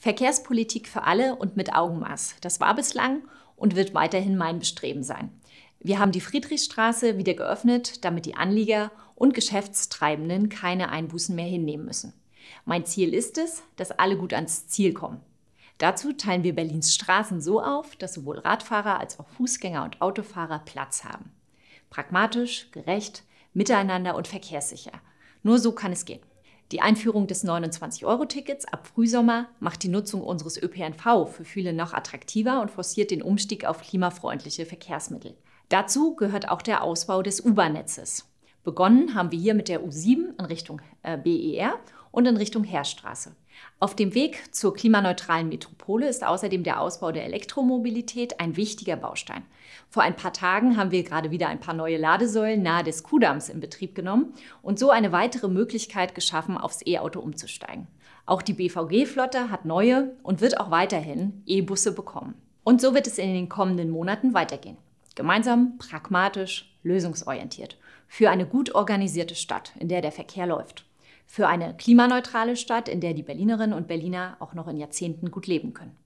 Verkehrspolitik für alle und mit Augenmaß. Das war bislang und wird weiterhin mein Bestreben sein. Wir haben die Friedrichstraße wieder geöffnet, damit die Anlieger und Geschäftstreibenden keine Einbußen mehr hinnehmen müssen. Mein Ziel ist es, dass alle gut ans Ziel kommen. Dazu teilen wir Berlins Straßen so auf, dass sowohl Radfahrer als auch Fußgänger und Autofahrer Platz haben. Pragmatisch, gerecht, miteinander und verkehrssicher. Nur so kann es gehen. Die Einführung des 29-Euro-Tickets ab Frühsommer macht die Nutzung unseres ÖPNV für viele noch attraktiver und forciert den Umstieg auf klimafreundliche Verkehrsmittel. Dazu gehört auch der Ausbau des U-Bahn-Netzes. Begonnen haben wir hier mit der U7 in Richtung äh, BER und in Richtung Heerstraße. Auf dem Weg zur klimaneutralen Metropole ist außerdem der Ausbau der Elektromobilität ein wichtiger Baustein. Vor ein paar Tagen haben wir gerade wieder ein paar neue Ladesäulen nahe des Kudamms in Betrieb genommen und so eine weitere Möglichkeit geschaffen, aufs E-Auto umzusteigen. Auch die BVG-Flotte hat neue und wird auch weiterhin E-Busse bekommen. Und so wird es in den kommenden Monaten weitergehen. Gemeinsam, pragmatisch lösungsorientiert, für eine gut organisierte Stadt, in der der Verkehr läuft, für eine klimaneutrale Stadt, in der die Berlinerinnen und Berliner auch noch in Jahrzehnten gut leben können.